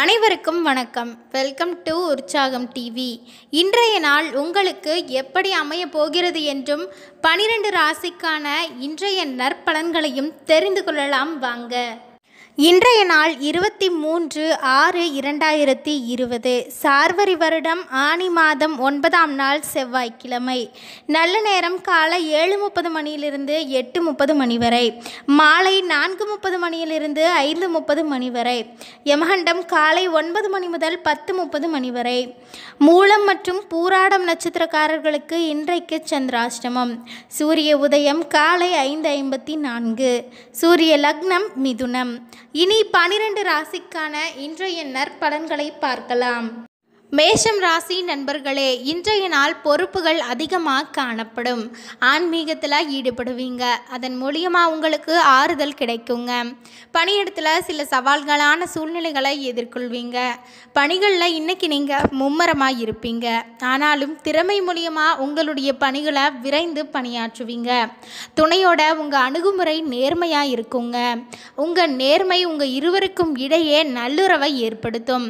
அனைவருக்கும் வணக்கம் welcome to உற்சாகம் டிவி இன்றைய நாள் உங்களுக்கு எப்படி அமைய போகிறது என்றும் பனிரெண்டு ராசிக்கான இன்றைய நற்பலன்களையும் தெரிந்து கொள்ளலாம் வாங்க இன்றைய நாள் இருபத்தி மூன்று ஆறு இரண்டாயிரத்தி இருபது சார்வரி வருடம் ஆனி மாதம் ஒன்பதாம் நாள் செவ்வாய்க்கிழமை நல்ல நேரம் காலை ஏழு முப்பது மணியிலிருந்து எட்டு முப்பது மணி வரை மாலை நான்கு முப்பது மணியிலிருந்து ஐந்து முப்பது மணி வரை யமகண்டம் காலை ஒன்பது மணி முதல் பத்து முப்பது மணி வரை மூலம் மற்றும் பூராடம் நட்சத்திரக்காரர்களுக்கு இன்றைக்கு சந்திராஷ்டமம் சூரிய உதயம் காலை ஐந்து ஐம்பத்தி நான்கு சூரிய லக்னம் மிதுனம் இனி பனிரெண்டு ராசிக்கான இன்றைய நற்பலன்களை பார்க்கலாம் மேஷம் ராசி நண்பர்களே இன்றைய நாள் பொறுப்புகள் அதிகமாக காணப்படும் ஆன்மீகத்தில் ஈடுபடுவீங்க அதன் மூலியமாக உங்களுக்கு ஆறுதல் கிடைக்குங்க பணியிடத்தில் சில சவால்களான சூழ்நிலைகளை எதிர்கொள்வீங்க பணிகளில் இன்றைக்கி நீங்கள் மும்மரமாக இருப்பீங்க ஆனாலும் திறமை மூலியமாக உங்களுடைய பணிகளை விரைந்து பணியாற்றுவீங்க துணையோட உங்கள் அணுகுமுறை நேர்மையாக இருக்குங்க உங்கள் நேர்மை உங்கள் இருவருக்கும் இடையே நல்லுறவை ஏற்படுத்தும்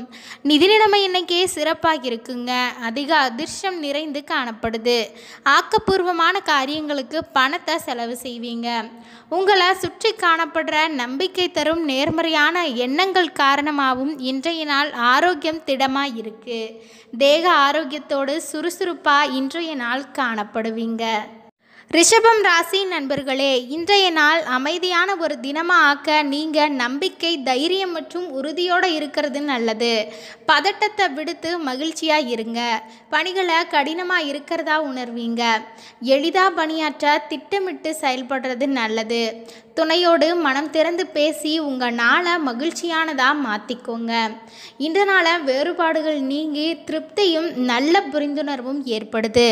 நிதி நிலைமை இன்னைக்கே சிறப்பு சிறப்பாக இருக்குங்க அதிக அதிர்ஷ்டம் நிறைந்து காணப்படுது ஆக்கப்பூர்வமான காரியங்களுக்கு பணத்தை செலவு செய்வீங்க உங்களை சுற்றி காணப்படுற நம்பிக்கை தரும் நேர்மறையான எண்ணங்கள் காரணமாகவும் இன்றைய நாள் ஆரோக்கியம் திடமாக இருக்குது தேக ஆரோக்கியத்தோடு சுறுசுறுப்பாக இன்றைய நாள் காணப்படுவீங்க ரிஷபம் ராசி நண்பர்களே இன்றைய நாள் அமைதியான ஒரு தினமாக ஆக்க நீங்கள் நம்பிக்கை தைரியம் மற்றும் உறுதியோடு இருக்கிறது நல்லது பதட்டத்தை விடுத்து மகிழ்ச்சியாக இருங்க பணிகளை கடினமாக இருக்கிறதா உணர்வீங்க எளிதாக பணியாற்ற திட்டமிட்டு செயல்படுறது நல்லது துணையோடு மனம் திறந்து பேசி உங்கள் நாளை மகிழ்ச்சியானதாக மாற்றிக்கோங்க இந்த நாளை வேறுபாடுகள் நீங்கி திருப்தியும் நல்ல புரிந்துணர்வும் ஏற்படுது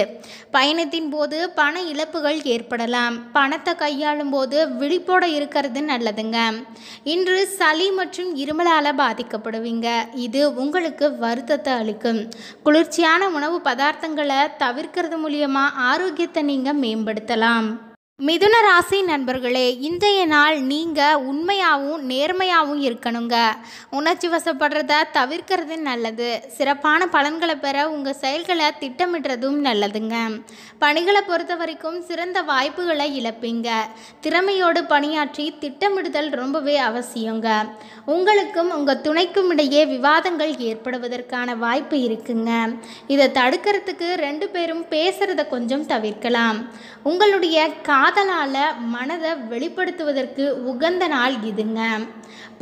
பயணத்தின் போது பண இழப்புகள் ஏற்படலாம் பணத்தை கையாளும் போது விழிப்போட இருக்கிறது நல்லதுங்க இன்று சளி மற்றும் இருமலால் பாதிக்கப்படுவீங்க இது உங்களுக்கு வருத்தத்தை அளிக்கும் குளிர்ச்சியான உணவு பதார்த்தங்களை தவிர்க்கிறது மூலியமா ஆரோக்கியத்தை நீங்கள் மேம்படுத்தலாம் மிதுன ராசி நண்பர்களே இன்றைய நாள் நீங்கள் உண்மையாகவும் நேர்மையாகவும் இருக்கணுங்க உணர்ச்சி வசப்படுறத தவிர்க்கிறது நல்லது சிறப்பான பலன்களை பெற உங்கள் செயல்களை திட்டமிடுறதும் நல்லதுங்க பணிகளை பொறுத்த வரைக்கும் சிறந்த வாய்ப்புகளை இழப்பீங்க திறமையோடு பணியாற்றி திட்டமிடுதல் ரொம்பவே அவசியங்க உங்களுக்கும் உங்கள் துணைக்கும் இடையே விவாதங்கள் ஏற்படுவதற்கான வாய்ப்பு இருக்குங்க இதை தடுக்கிறதுக்கு ரெண்டு பேரும் பேசுகிறத கொஞ்சம் தவிர்க்கலாம் உங்களுடைய கா காதலால் மனதை வெளிப்படுத்துவதற்கு உகந்த நாள் இதுங்க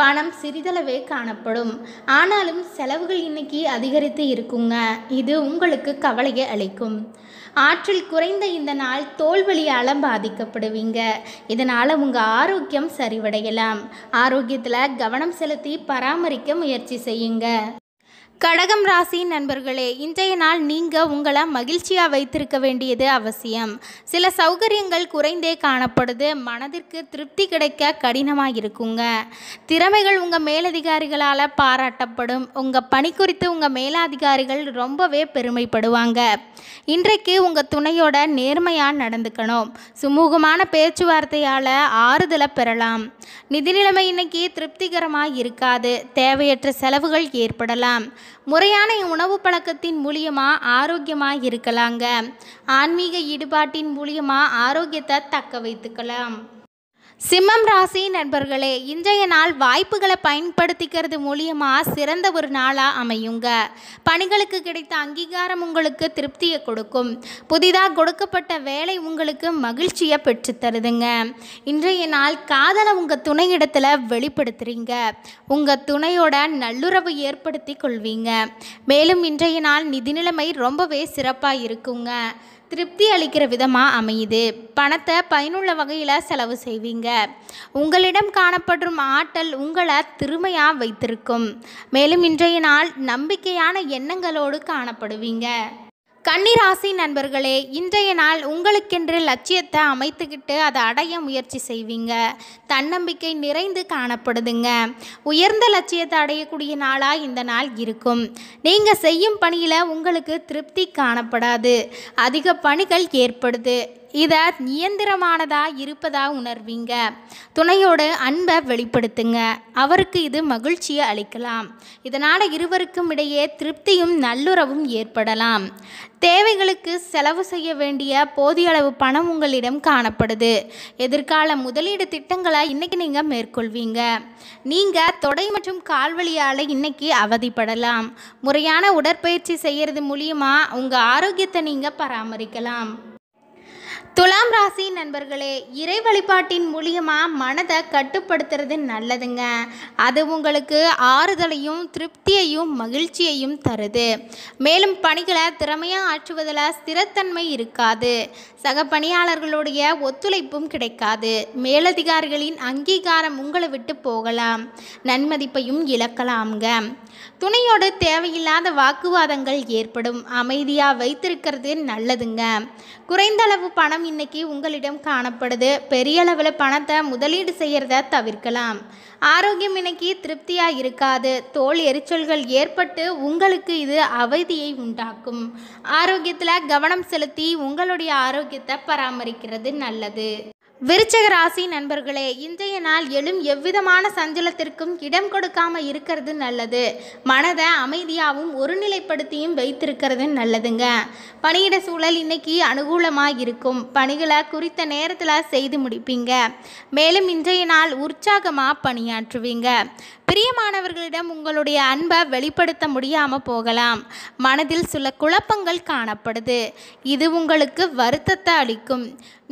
பணம் சிறிதளவே காணப்படும் ஆனாலும் செலவுகள் இன்னைக்கு அதிகரித்து இருக்குங்க இது உங்களுக்கு கவலையை அளிக்கும் ஆற்றில் குறைந்த இந்த நாள் தோல்வழியால் பாதிக்கப்படுவீங்க இதனால் உங்கள் ஆரோக்கியம் சரிவடையலாம் ஆரோக்கியத்தில் கவனம் செலுத்தி பராமரிக்க முயற்சி செய்யுங்க கடகம் ராசி நண்பர்களே இன்றைய நாள் நீங்கள் உங்களை மகிழ்ச்சியாக வைத்திருக்க வேண்டியது அவசியம் சில சௌகரியங்கள் குறைந்தே காணப்படுது மனதிற்கு திருப்தி கிடைக்க கடினமாக இருக்குங்க திறமைகள் உங்கள் மேலதிகாரிகளால் பாராட்டப்படும் உங்கள் பணி குறித்து உங்கள் மேலதிகாரிகள் ரொம்பவே பெருமைப்படுவாங்க இன்றைக்கு உங்கள் துணையோட நேர்மையாக நடந்துக்கணும் சுமூகமான பேச்சுவார்த்தையால் ஆறுதலை பெறலாம் நிதிநிலைமை இன்னைக்கு திருப்திகரமாக இருக்காது தேவையற்ற செலவுகள் ஏற்படலாம் முறையான உணவு பழக்கத்தின் மூலியமாக ஆரோக்கியமாக இருக்கலாங்க ஆன்மீக ஈடுபாட்டின் மூலியமாக ஆரோக்கியத்தை தக்க வைத்துக்கலாம் சிம்மம் ராசி நண்பர்களே இன்றைய நாள் வாய்ப்புகளை பயன்படுத்திக்கிறது மூலியமாக சிறந்த ஒரு நாளாக அமையுங்க பணிகளுக்கு கிடைத்த அங்கீகாரம் உங்களுக்கு திருப்தியை கொடுக்கும் புதிதாக கொடுக்கப்பட்ட வேலை உங்களுக்கு மகிழ்ச்சியை பெற்று தருதுங்க இன்றைய நாள் காதலை உங்கள் துணையிடத்தில் வெளிப்படுத்துகிறீங்க உங்கள் துணையோட நல்லுறவு ஏற்படுத்தி கொள்வீங்க மேலும் இன்றைய நாள் நிதிநிலைமை ரொம்பவே சிறப்பாக இருக்குங்க திருப்தி அளிக்கிற விதமாக அமையுது பணத்தை பயனுள்ள வகையில் செலவு செய்வீங்க உங்களிடம் காணப்படும் ஆற்றல் உங்களை திறமையாக வைத்திருக்கும் மேலும் இன்றைய நாள் நம்பிக்கையான எண்ணங்களோடு காணப்படுவீங்க கன்னிராசி நண்பர்களே இன்றைய நாள் உங்களுக்கென்று லட்சியத்தை அமைத்துக்கிட்டு அதை அடைய முயற்சி செய்வீங்க தன்னம்பிக்கை நிறைந்து காணப்படுதுங்க உயர்ந்த லட்சியத்தை அடையக்கூடிய நாளாக இந்த நாள் இருக்கும் நீங்கள் செய்யும் பணியில் உங்களுக்கு திருப்தி காணப்படாது அதிக பணிகள் ஏற்படுது இதை நியந்திரமானதாக இருப்பதாக உணர்வீங்க துணையோட அன்பை வெளிப்படுத்துங்க அவருக்கு இது மகிழ்ச்சியை அளிக்கலாம் இதனால் இருவருக்கும் இடையே திருப்தியும் நல்லுறவும் ஏற்படலாம் தேவைகளுக்கு செலவு செய்ய வேண்டிய போதிய அளவு பணம் உங்களிடம் காணப்படுது எதிர்கால முதலீடு திட்டங்களை இன்றைக்கி நீங்கள் மேற்கொள்வீங்க நீங்கள் தொடை மற்றும் கால்வழியால் இன்றைக்கி அவதிப்படலாம் முறையான உடற்பயிற்சி செய்கிறது மூலியமாக உங்கள் ஆரோக்கியத்தை நீங்கள் பராமரிக்கலாம் துலாம் ராசி நண்பர்களே இறை வழிபாட்டின் மூலியமாக மனதை கட்டுப்படுத்துறது நல்லதுங்க அது உங்களுக்கு ஆறுதலையும் திருப்தியையும் மகிழ்ச்சியையும் தருது மேலும் பணிகளை திறமையாக ஆற்றுவதில் ஸ்திரத்தன்மை இருக்காது சக பணியாளர்களுடைய ஒத்துழைப்பும் கிடைக்காது மேலதிகாரிகளின் அங்கீகாரம் உங்களை விட்டு போகலாம் நன்மதிப்பையும் இழக்கலாம்ங்க துணையோடு தேவையில்லாத வாக்குவாதங்கள் ஏற்படும் அமைதியாக வைத்திருக்கிறது நல்லதுங்க குறைந்தளவு அளவு பணம் இன்னைக்கு உங்களிடம் காணப்படுது பெரிய அளவில் பணத்தை முதலீடு செய்கிறத தவிர்க்கலாம் ஆரோக்கியம் இன்னைக்கு திருப்தியாக இருக்காது தோல் எரிச்சல்கள் ஏற்பட்டு உங்களுக்கு இது அவதியை உண்டாக்கும் ஆரோக்கியத்தில் கவனம் செலுத்தி உங்களுடைய ஆரோக்கியத்தை பராமரிக்கிறது நல்லது விருச்சக ராசி நண்பர்களே இன்றைய நாள் எழும் எவ்விதமான சஞ்சலத்திற்கும் இடம் கொடுக்காம இருக்கிறது நல்லது மனதை அமைதியாகவும் ஒருநிலைப்படுத்தியும் வைத்திருக்கிறது நல்லதுங்க பணியிட சூழல் இன்னைக்கு அனுகூலமாக இருக்கும் பணிகளை குறித்த நேரத்தில் செய்து முடிப்பீங்க மேலும் இன்றைய நாள் உற்சாகமாக பணியாற்றுவீங்க பிரியமானவர்களிடம் உங்களுடைய அன்பை வெளிப்படுத்த முடியாமல் போகலாம் மனதில் சில குழப்பங்கள் காணப்படுது இது உங்களுக்கு வருத்தத்தை அளிக்கும்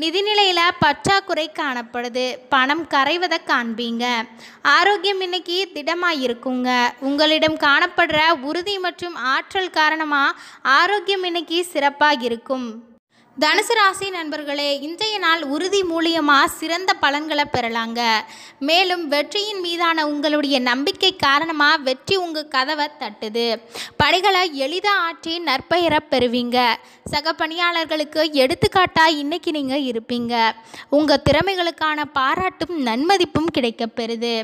நிதிநிலையில் பற்றாக்குறை காணப்படுது பணம் கரைவதை காண்பீங்க ஆரோக்கியம் இன்னைக்கு திடமாக இருக்குங்க உங்களிடம் காணப்படுற உறுதி மற்றும் ஆற்றல் காரணமாக ஆரோக்கியம் இன்னைக்கு சிறப்பாக இருக்கும் தனுசு ராசி நண்பர்களே இன்றைய நாள் உறுதி மூலியமாக சிறந்த பலன்களை பெறலாங்க மேலும் வெற்றியின் மீதான உங்களுடைய நம்பிக்கை காரணமாக வெற்றி உங்கள் கதவை தட்டுது பணிகளை எளிதாக ஆற்றி நற்பெயரை பெறுவீங்க சக பணியாளர்களுக்கு எடுத்துக்காட்டாக இன்றைக்கி நீங்கள் இருப்பீங்க உங்கள் திறமைகளுக்கான பாராட்டும் நன்மதிப்பும் கிடைக்கப்பெறுது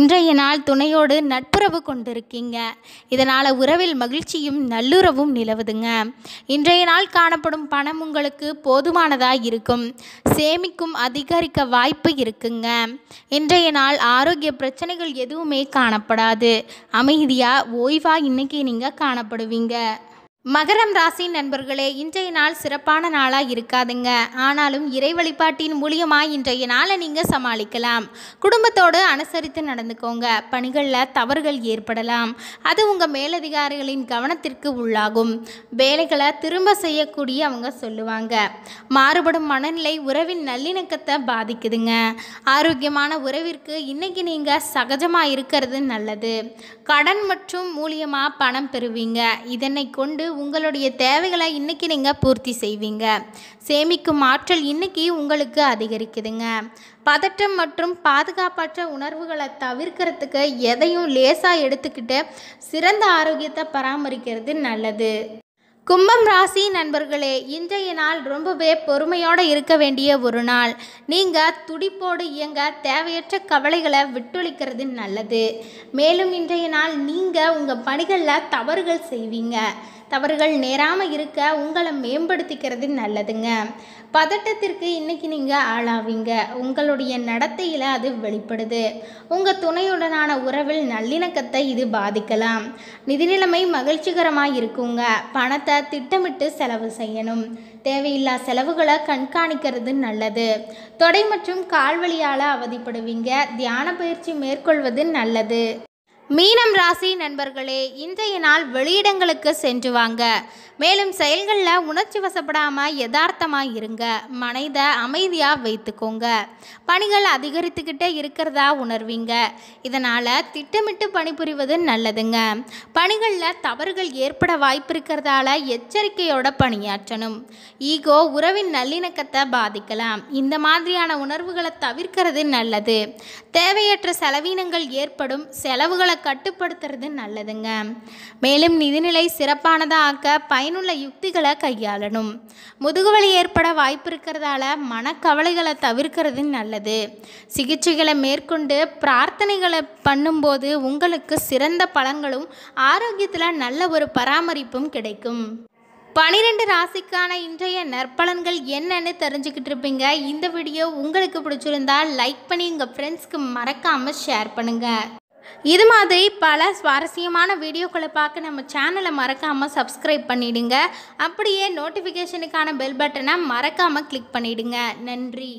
இன்றைய நாள் துணையோடு நட்புறவு கொண்டிருக்கீங்க இதனால் உறவில் மகிழ்ச்சியும் நல்லுறவும் நிலவுதுங்க இன்றைய நாள் காணப்படும் பணம் உங்களுக்கு அவர்களுக்கு போதுமானதாக இருக்கும் சேமிக்கும் அதிகரிக்க வாய்ப்பு இருக்குங்க இன்றைய நாள் ஆரோக்கிய பிரச்சனைகள் எதுவுமே காணப்படாது அமைதியாக ஓய்வாக இன்றைக்கி நீங்கள் காணப்படுவீங்க மகரம் ராசி நண்பர்களே இன்றைய நாள் சிறப்பான நாளாக இருக்காதுங்க ஆனாலும் இறை வழிபாட்டின் மூலியமாக இன்றைய நாளை நீங்கள் சமாளிக்கலாம் குடும்பத்தோடு அனுசரித்து நடந்துக்கோங்க பணிகளில் தவறுகள் ஏற்படலாம் அது உங்கள் மேலதிகாரிகளின் கவனத்திற்கு உள்ளாகும் வேலைகளை திரும்ப செய்யக்கூடிய அவங்க சொல்லுவாங்க மாறுபடும் மனநிலை உறவின் நல்லிணக்கத்தை பாதிக்குதுங்க ஆரோக்கியமான உறவிற்கு இன்றைக்கி நீங்கள் சகஜமாக இருக்கிறது நல்லது கடன் மற்றும் மூலியமாக பணம் பெறுவீங்க இதனை கொண்டு உங்களுடைய தேவைகளை இன்றைக்கி நீங்கள் பூர்த்தி செய்வீங்க சேமிக்கும் ஆற்றல் இன்றைக்கி உங்களுக்கு அதிகரிக்குதுங்க பதட்டம் மற்றும் பாதுகாப்பற்ற உணர்வுகளை தவிர்க்கிறதுக்கு எதையும் லேசாக எடுத்துக்கிட்டு சிறந்த ஆரோக்கியத்தை பராமரிக்கிறது நல்லது கும்பம் ராசி நண்பர்களே இன்றைய நாள் ரொம்பவே பொறுமையோடு இருக்க வேண்டிய ஒரு நாள் நீங்கள் துடிப்போடு இயங்க தேவையற்ற கவலைகளை விட்டொழிக்கிறது நல்லது மேலும் இன்றைய நாள் நீங்கள் உங்கள் பணிகளில் தவறுகள் செய்வீங்க தவறுகள் நேராமல் இருக்க உங்களை மேம்படுத்திக்கிறது நல்லதுங்க பதட்டத்திற்கு இன்றைக்கி நீங்கள் ஆளாவீங்க உங்களுடைய நடத்தையில் அது வெளிப்படுது உங்கள் துணையுடனான உறவில் நல்லிணக்கத்தை இது பாதிக்கலாம் நிதிநிலைமை மகிழ்ச்சிகரமாக இருக்குங்க பணத்தை திட்டமிட்டு செலவு செய்யணும் தேவையில்லா செலவுகளை கண்காணிக்கிறது நல்லது தொடை மற்றும் கால்வழியால் அவதிப்படுவீங்க தியான பயிற்சி மேற்கொள்வது நல்லது மீனம் ராசி நண்பர்களே இன்றைய நாள் வெளியிடங்களுக்கு சென்று வாங்க மேலும் செயல்களில் உணர்ச்சி வசப்படாமல் யதார்த்தமாக இருங்க மனதை அமைதியாக வைத்துக்கோங்க பணிகள் அதிகரித்துக்கிட்டே இருக்கிறதா உணர்வீங்க இதனால் திட்டமிட்டு பணிபுரிவது நல்லதுங்க பணிகளில் தவறுகள் ஏற்பட வாய்ப்பு இருக்கிறதால எச்சரிக்கையோட பணியாற்றணும் ஈகோ உறவின் நல்லிணக்கத்தை பாதிக்கலாம் இந்த மாதிரியான உணர்வுகளை தவிர்க்கிறது நல்லது தேவையற்ற செலவீனங்கள் ஏற்படும் செலவுகளை கட்டுப்படுத்துறது நல்லதுங்க மேலும் நிதிநிலை சிறப்பானதாக ஆக்க பயனுள்ள யுக்திகளை கையாளணும் முதுகுவலி ஏற்பட வாய்ப்பு இருக்கிறதால மனக்கவலைகளை தவிர்க்கிறது நல்லது சிகிச்சைகளை மேற்கொண்டு பிரார்த்தனைகளை பண்ணும்போது உங்களுக்கு சிறந்த பலங்களும் ஆரோக்கியத்தில் நல்ல ஒரு பராமரிப்பும் கிடைக்கும் பனிரெண்டு ராசிக்கான இன்றைய நற்பலன்கள் என்னன்னு தெரிஞ்சுக்கிட்டு இருப்பீங்க இந்த வீடியோ உங்களுக்கு பிடிச்சிருந்தா லைக் பண்ணி உங்கள் ஃப்ரெண்ட்ஸ்க்கு மறக்காமல் ஷேர் பண்ணுங்கள் இது மாதிரி பல சுவாரஸ்யமான வீடியோக்களை பார்க்க நம்ம சேனலை மறக்காமல் சப்ஸ்கிரைப் பண்ணிவிடுங்க அப்படியே நோட்டிஃபிகேஷனுக்கான பெல் பட்டனை மறக்காமல் கிளிக் பண்ணிவிடுங்க நன்றி